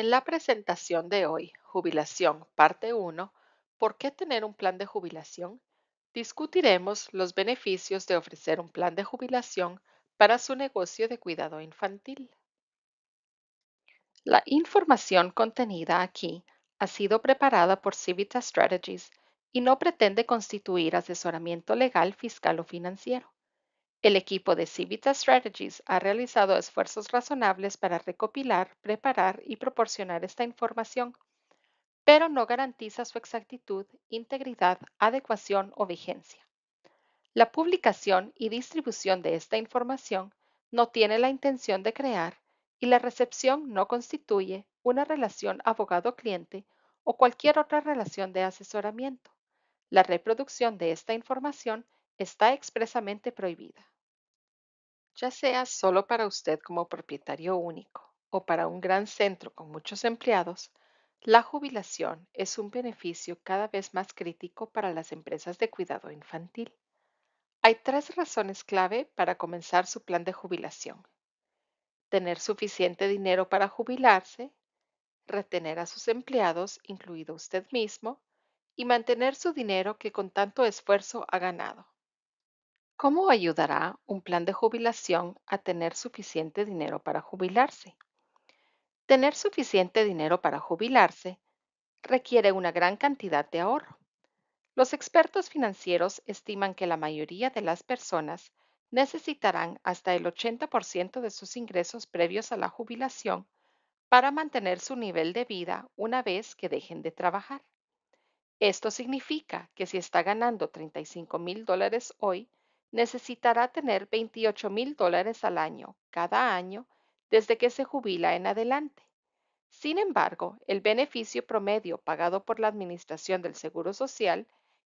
En la presentación de hoy, Jubilación, parte 1, ¿por qué tener un plan de jubilación? Discutiremos los beneficios de ofrecer un plan de jubilación para su negocio de cuidado infantil. La información contenida aquí ha sido preparada por Civita Strategies y no pretende constituir asesoramiento legal, fiscal o financiero. El equipo de Civitas Strategies ha realizado esfuerzos razonables para recopilar, preparar y proporcionar esta información, pero no garantiza su exactitud, integridad, adecuación o vigencia. La publicación y distribución de esta información no tiene la intención de crear y la recepción no constituye una relación abogado-cliente o cualquier otra relación de asesoramiento. La reproducción de esta información está expresamente prohibida, ya sea solo para usted como propietario único o para un gran centro con muchos empleados, la jubilación es un beneficio cada vez más crítico para las empresas de cuidado infantil. Hay tres razones clave para comenzar su plan de jubilación. Tener suficiente dinero para jubilarse, retener a sus empleados, incluido usted mismo, y mantener su dinero que con tanto esfuerzo ha ganado. ¿Cómo ayudará un plan de jubilación a tener suficiente dinero para jubilarse? Tener suficiente dinero para jubilarse requiere una gran cantidad de ahorro. Los expertos financieros estiman que la mayoría de las personas necesitarán hasta el 80% de sus ingresos previos a la jubilación para mantener su nivel de vida una vez que dejen de trabajar. Esto significa que si está ganando 35 mil dólares hoy, necesitará tener 28 mil dólares al año cada año desde que se jubila en adelante. Sin embargo, el beneficio promedio pagado por la Administración del Seguro Social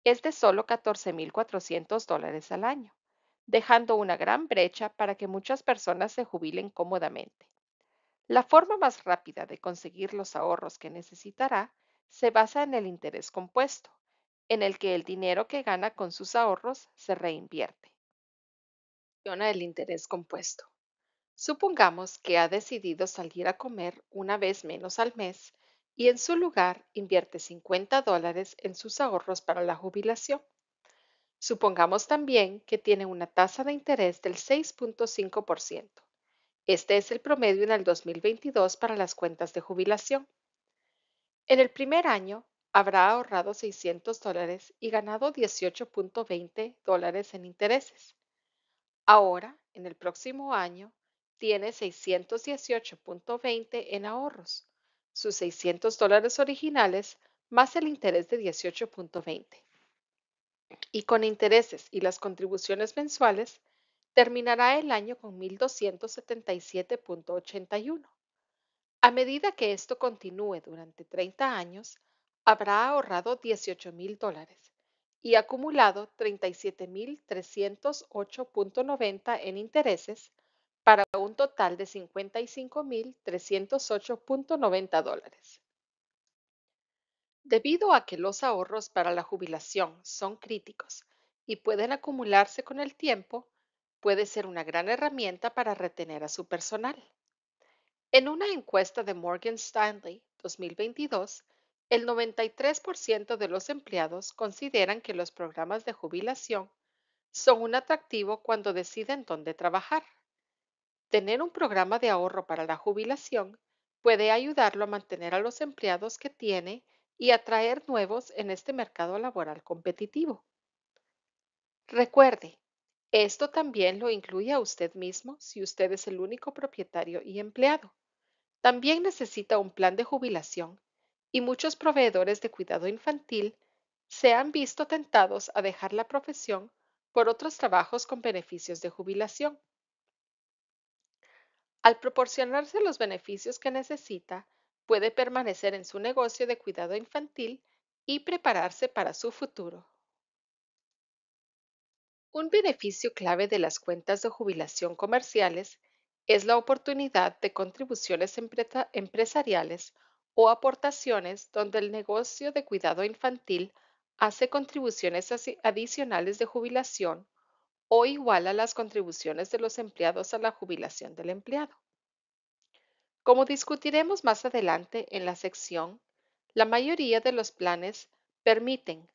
es de solo 14.400 dólares al año, dejando una gran brecha para que muchas personas se jubilen cómodamente. La forma más rápida de conseguir los ahorros que necesitará se basa en el interés compuesto, en el que el dinero que gana con sus ahorros se reinvierte. El interés compuesto. Supongamos que ha decidido salir a comer una vez menos al mes y en su lugar invierte 50 dólares en sus ahorros para la jubilación. Supongamos también que tiene una tasa de interés del 6.5%. Este es el promedio en el 2022 para las cuentas de jubilación. En el primer año, habrá ahorrado 600 dólares y ganado 18.20 dólares en intereses. Ahora, en el próximo año, tiene 618.20 en ahorros, sus 600 dólares originales más el interés de 18.20. Y con intereses y las contribuciones mensuales, terminará el año con 1.277.81. A medida que esto continúe durante 30 años, habrá ahorrado $18,000 mil dólares y acumulado 37.308.90 en intereses para un total de 55.308.90 dólares. Debido a que los ahorros para la jubilación son críticos y pueden acumularse con el tiempo, puede ser una gran herramienta para retener a su personal. En una encuesta de Morgan Stanley 2022, el 93% de los empleados consideran que los programas de jubilación son un atractivo cuando deciden dónde trabajar. Tener un programa de ahorro para la jubilación puede ayudarlo a mantener a los empleados que tiene y atraer nuevos en este mercado laboral competitivo. Recuerde, esto también lo incluye a usted mismo si usted es el único propietario y empleado. También necesita un plan de jubilación y muchos proveedores de cuidado infantil se han visto tentados a dejar la profesión por otros trabajos con beneficios de jubilación. Al proporcionarse los beneficios que necesita, puede permanecer en su negocio de cuidado infantil y prepararse para su futuro. Un beneficio clave de las cuentas de jubilación comerciales es la oportunidad de contribuciones empresariales o aportaciones donde el negocio de cuidado infantil hace contribuciones adicionales de jubilación o igual a las contribuciones de los empleados a la jubilación del empleado. Como discutiremos más adelante en la sección, la mayoría de los planes permiten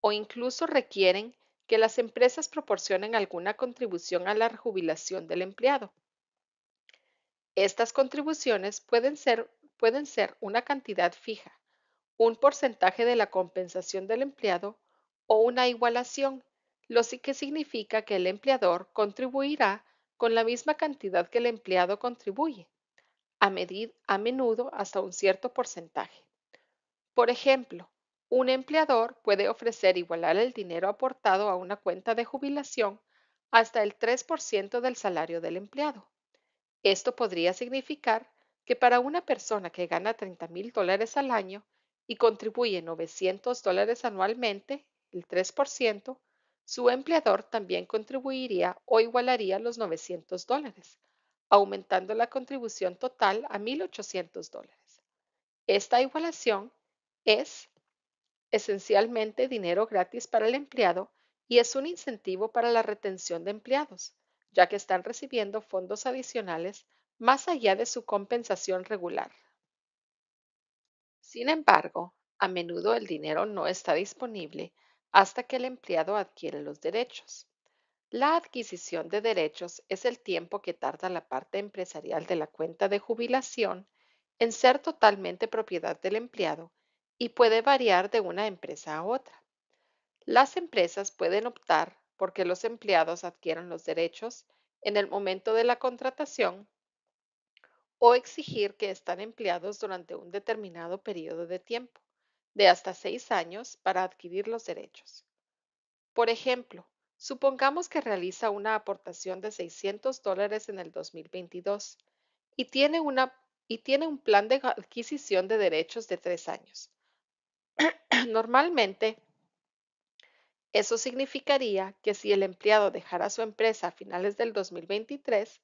o incluso requieren que las empresas proporcionen alguna contribución a la jubilación del empleado. Estas contribuciones pueden ser pueden ser una cantidad fija, un porcentaje de la compensación del empleado o una igualación, lo que significa que el empleador contribuirá con la misma cantidad que el empleado contribuye, a, medida a menudo hasta un cierto porcentaje. Por ejemplo, un empleador puede ofrecer igualar el dinero aportado a una cuenta de jubilación hasta el 3% del salario del empleado. Esto podría significar que para una persona que gana 30 mil dólares al año y contribuye 900 dólares anualmente, el 3%, su empleador también contribuiría o igualaría los 900 dólares, aumentando la contribución total a 1.800 dólares. Esta igualación es esencialmente dinero gratis para el empleado y es un incentivo para la retención de empleados, ya que están recibiendo fondos adicionales más allá de su compensación regular. Sin embargo, a menudo el dinero no está disponible hasta que el empleado adquiere los derechos. La adquisición de derechos es el tiempo que tarda la parte empresarial de la cuenta de jubilación en ser totalmente propiedad del empleado y puede variar de una empresa a otra. Las empresas pueden optar porque los empleados adquieran los derechos en el momento de la contratación o exigir que están empleados durante un determinado periodo de tiempo, de hasta seis años, para adquirir los derechos. Por ejemplo, supongamos que realiza una aportación de 600 dólares en el 2022 y tiene, y tiene un plan de adquisición de derechos de tres años. Normalmente, eso significaría que si el empleado dejara su empresa a finales del 2023,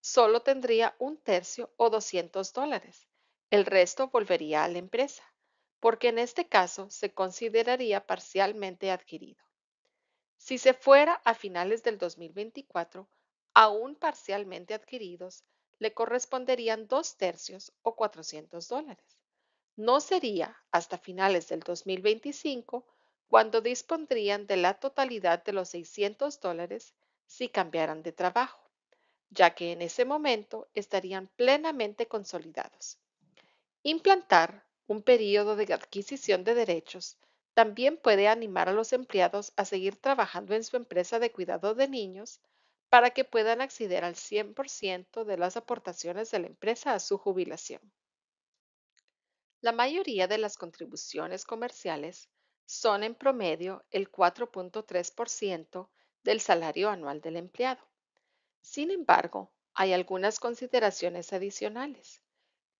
solo tendría un tercio o 200 dólares. El resto volvería a la empresa, porque en este caso se consideraría parcialmente adquirido. Si se fuera a finales del 2024, aún parcialmente adquiridos, le corresponderían dos tercios o 400 dólares. No sería hasta finales del 2025 cuando dispondrían de la totalidad de los 600 dólares si cambiaran de trabajo ya que en ese momento estarían plenamente consolidados. Implantar un periodo de adquisición de derechos también puede animar a los empleados a seguir trabajando en su empresa de cuidado de niños para que puedan acceder al 100% de las aportaciones de la empresa a su jubilación. La mayoría de las contribuciones comerciales son en promedio el 4.3% del salario anual del empleado. Sin embargo, hay algunas consideraciones adicionales.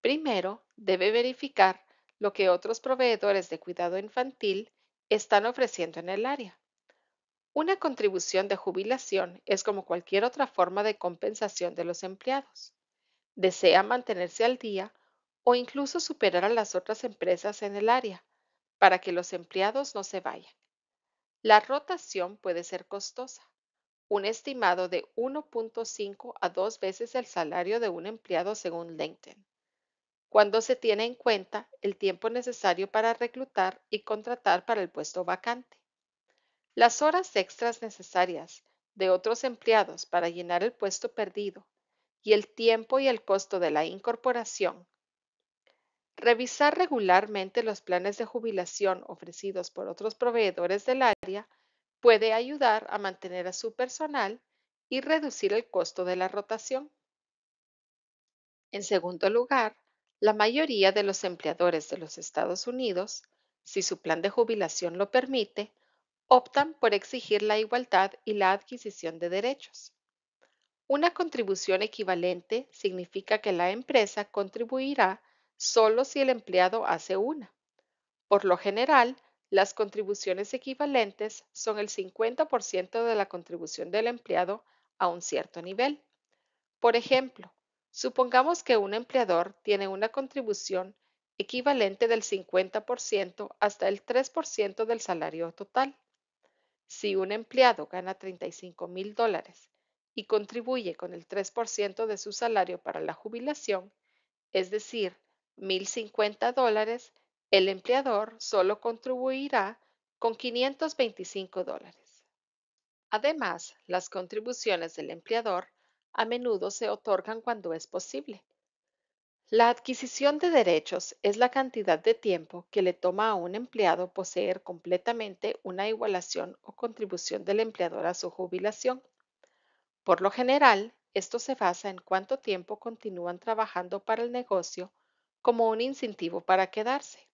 Primero, debe verificar lo que otros proveedores de cuidado infantil están ofreciendo en el área. Una contribución de jubilación es como cualquier otra forma de compensación de los empleados. Desea mantenerse al día o incluso superar a las otras empresas en el área para que los empleados no se vayan. La rotación puede ser costosa un estimado de 1.5 a 2 veces el salario de un empleado según LinkedIn, cuando se tiene en cuenta el tiempo necesario para reclutar y contratar para el puesto vacante. Las horas extras necesarias de otros empleados para llenar el puesto perdido y el tiempo y el costo de la incorporación. Revisar regularmente los planes de jubilación ofrecidos por otros proveedores del área puede ayudar a mantener a su personal y reducir el costo de la rotación. En segundo lugar, la mayoría de los empleadores de los Estados Unidos, si su plan de jubilación lo permite, optan por exigir la igualdad y la adquisición de derechos. Una contribución equivalente significa que la empresa contribuirá solo si el empleado hace una. Por lo general, las contribuciones equivalentes son el 50% de la contribución del empleado a un cierto nivel. Por ejemplo, supongamos que un empleador tiene una contribución equivalente del 50% hasta el 3% del salario total. Si un empleado gana 35 mil dólares y contribuye con el 3% de su salario para la jubilación, es decir, 1.050 dólares, el empleador solo contribuirá con 525 dólares. Además, las contribuciones del empleador a menudo se otorgan cuando es posible. La adquisición de derechos es la cantidad de tiempo que le toma a un empleado poseer completamente una igualación o contribución del empleador a su jubilación. Por lo general, esto se basa en cuánto tiempo continúan trabajando para el negocio como un incentivo para quedarse.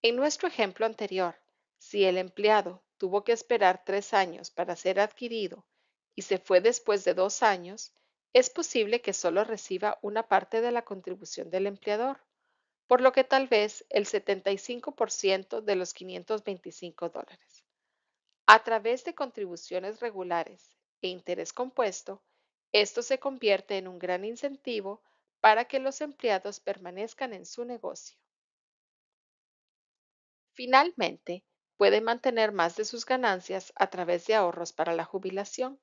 En nuestro ejemplo anterior, si el empleado tuvo que esperar tres años para ser adquirido y se fue después de dos años, es posible que solo reciba una parte de la contribución del empleador, por lo que tal vez el 75% de los 525 dólares. A través de contribuciones regulares e interés compuesto, esto se convierte en un gran incentivo para que los empleados permanezcan en su negocio. Finalmente, puede mantener más de sus ganancias a través de ahorros para la jubilación.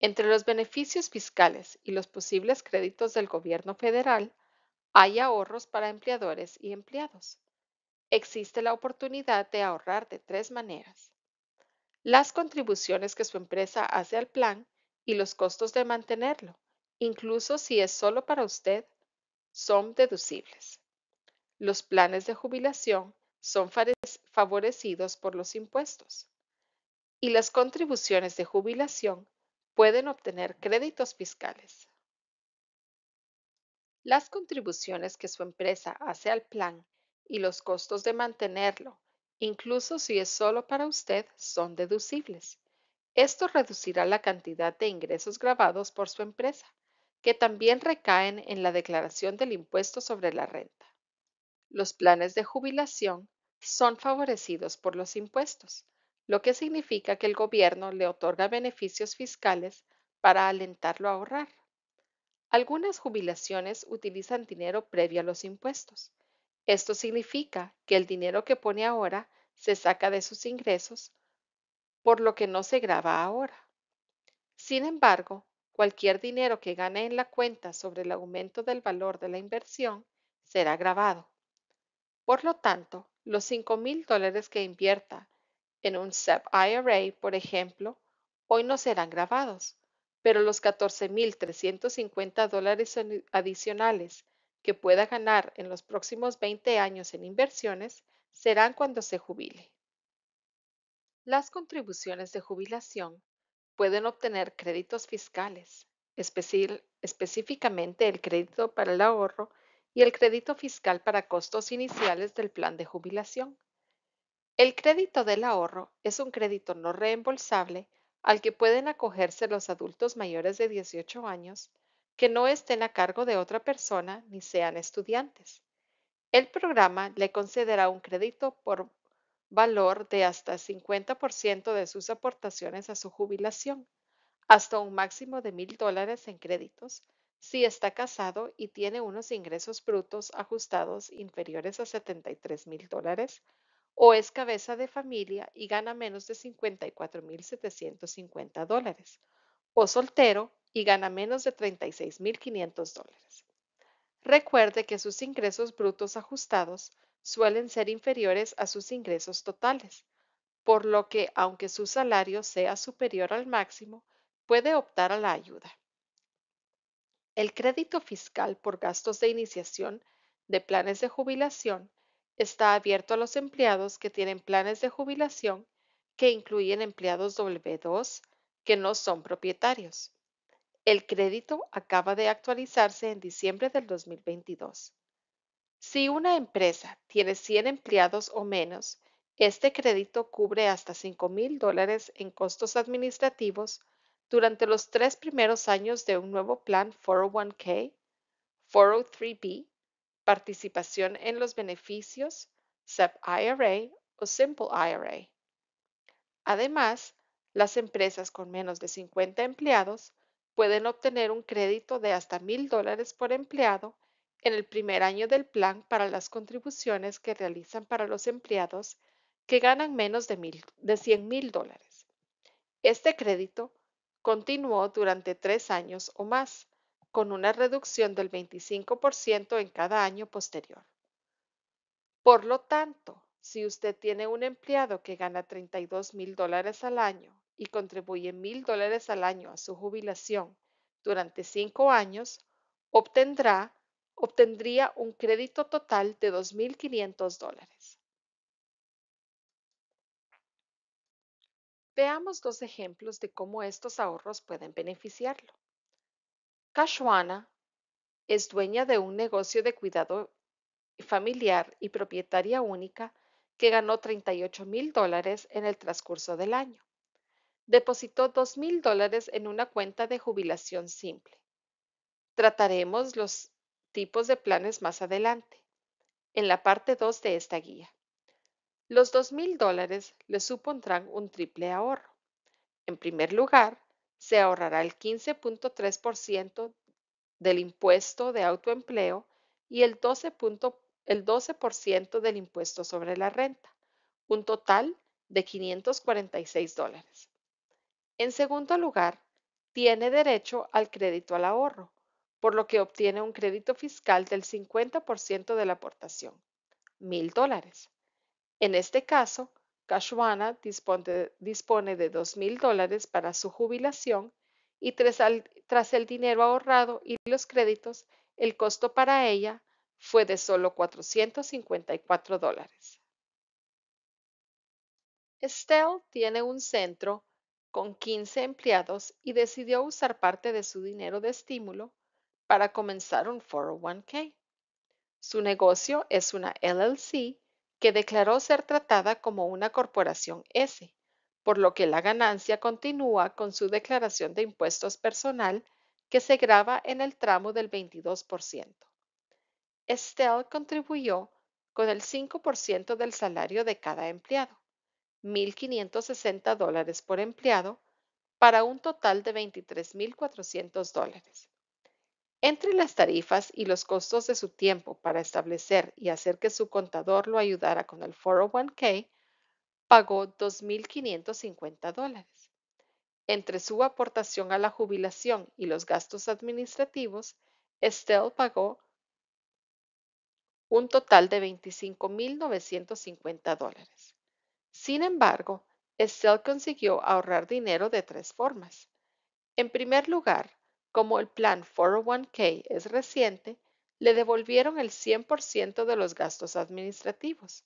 Entre los beneficios fiscales y los posibles créditos del gobierno federal, hay ahorros para empleadores y empleados. Existe la oportunidad de ahorrar de tres maneras. Las contribuciones que su empresa hace al plan y los costos de mantenerlo, incluso si es solo para usted, son deducibles. Los planes de jubilación son favorecidos por los impuestos y las contribuciones de jubilación pueden obtener créditos fiscales. Las contribuciones que su empresa hace al plan y los costos de mantenerlo, incluso si es solo para usted, son deducibles. Esto reducirá la cantidad de ingresos grabados por su empresa, que también recaen en la declaración del impuesto sobre la renta. Los planes de jubilación son favorecidos por los impuestos, lo que significa que el gobierno le otorga beneficios fiscales para alentarlo a ahorrar. Algunas jubilaciones utilizan dinero previo a los impuestos. Esto significa que el dinero que pone ahora se saca de sus ingresos, por lo que no se graba ahora. Sin embargo, cualquier dinero que gane en la cuenta sobre el aumento del valor de la inversión será grabado. Por lo tanto, los $5,000 dólares que invierta en un SEP IRA, por ejemplo, hoy no serán grabados, pero los 14.350 dólares adicionales que pueda ganar en los próximos 20 años en inversiones serán cuando se jubile. Las contribuciones de jubilación pueden obtener créditos fiscales, específicamente el crédito para el ahorro y el crédito fiscal para costos iniciales del plan de jubilación. El crédito del ahorro es un crédito no reembolsable al que pueden acogerse los adultos mayores de 18 años que no estén a cargo de otra persona ni sean estudiantes. El programa le concederá un crédito por valor de hasta 50% de sus aportaciones a su jubilación, hasta un máximo de mil dólares en créditos si está casado y tiene unos ingresos brutos ajustados inferiores a $73,000, mil dólares, o es cabeza de familia y gana menos de 54.750 dólares, o soltero y gana menos de 36.500 dólares. Recuerde que sus ingresos brutos ajustados suelen ser inferiores a sus ingresos totales, por lo que aunque su salario sea superior al máximo, puede optar a la ayuda. El crédito fiscal por gastos de iniciación de planes de jubilación está abierto a los empleados que tienen planes de jubilación que incluyen empleados W2 que no son propietarios. El crédito acaba de actualizarse en diciembre del 2022. Si una empresa tiene 100 empleados o menos, este crédito cubre hasta $5,000 en costos administrativos durante los tres primeros años de un nuevo plan 401k, 403b, participación en los beneficios, SEP IRA o Simple IRA. Además, las empresas con menos de 50 empleados pueden obtener un crédito de hasta $1,000 dólares por empleado en el primer año del plan para las contribuciones que realizan para los empleados que ganan menos de, $100,000. dólares. Este crédito continuó durante tres años o más, con una reducción del 25% en cada año posterior. Por lo tanto, si usted tiene un empleado que gana 32 mil dólares al año y contribuye mil dólares al año a su jubilación durante cinco años, obtendrá, obtendría un crédito total de 2.500 dólares. Veamos dos ejemplos de cómo estos ahorros pueden beneficiarlo. Cashuana es dueña de un negocio de cuidado familiar y propietaria única que ganó 38 mil dólares en el transcurso del año. Depositó 2 mil dólares en una cuenta de jubilación simple. Trataremos los tipos de planes más adelante, en la parte 2 de esta guía. Los dos mil dólares le supondrán un triple ahorro. En primer lugar, se ahorrará el 15.3% del impuesto de autoempleo y el 12. el del impuesto sobre la renta, un total de 546 dólares. En segundo lugar, tiene derecho al crédito al ahorro, por lo que obtiene un crédito fiscal del 50% de la aportación, 1.000 dólares. En este caso, Cashwana dispone, de dos mil dólares para su jubilación y tras, el dinero ahorrado y los créditos, el costo para ella fue de solo 454 dólares. Estelle tiene un centro con 15 empleados y decidió usar parte de su dinero de estímulo para comenzar un 401k. Su negocio es una LLC que declaró ser tratada como una corporación S, por lo que la ganancia continúa con su declaración de impuestos personal que se graba en el tramo del 22%. Estelle contribuyó con el 5% del salario de cada empleado, 1.560 dólares por empleado, para un total de 23.400 dólares. Entre las tarifas y los costos de su tiempo para establecer y hacer que su contador lo ayudara con el 401k, pagó 2.550 dólares. Entre su aportación a la jubilación y los gastos administrativos, Estelle pagó un total de 25.950 dólares. Sin embargo, Estelle consiguió ahorrar dinero de tres formas. En primer lugar, como el plan 401k es reciente, le devolvieron el 100% de los gastos administrativos,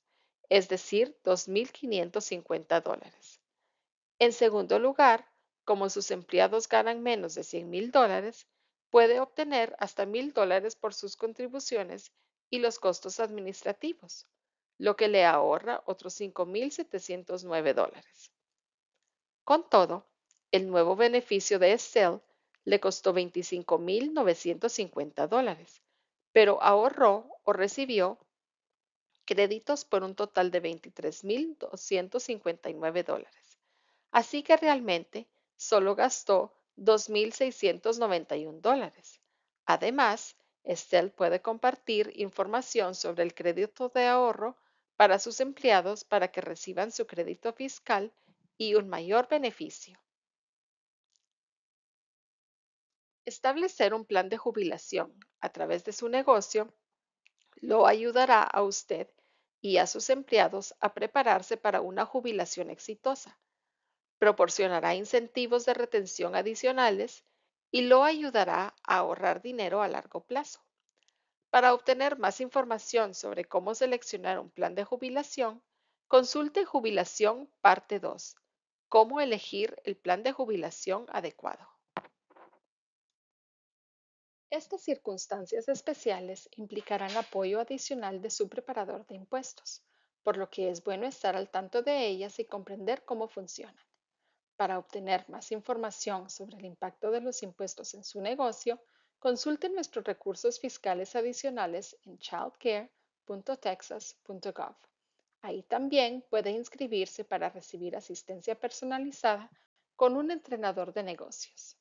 es decir, 2.550 dólares. En segundo lugar, como sus empleados ganan menos de 100.000 dólares, puede obtener hasta 1.000 dólares por sus contribuciones y los costos administrativos, lo que le ahorra otros 5.709 dólares. Con todo, el nuevo beneficio de Excel le costó 25.950 dólares, pero ahorró o recibió créditos por un total de 23.259 dólares. Así que realmente solo gastó 2.691 dólares. Además, Estelle puede compartir información sobre el crédito de ahorro para sus empleados para que reciban su crédito fiscal y un mayor beneficio. Establecer un plan de jubilación a través de su negocio lo ayudará a usted y a sus empleados a prepararse para una jubilación exitosa. Proporcionará incentivos de retención adicionales y lo ayudará a ahorrar dinero a largo plazo. Para obtener más información sobre cómo seleccionar un plan de jubilación, consulte Jubilación Parte 2. Cómo elegir el plan de jubilación adecuado. Estas circunstancias especiales implicarán apoyo adicional de su preparador de impuestos, por lo que es bueno estar al tanto de ellas y comprender cómo funcionan. Para obtener más información sobre el impacto de los impuestos en su negocio, consulte nuestros recursos fiscales adicionales en childcare.texas.gov. Ahí también puede inscribirse para recibir asistencia personalizada con un entrenador de negocios.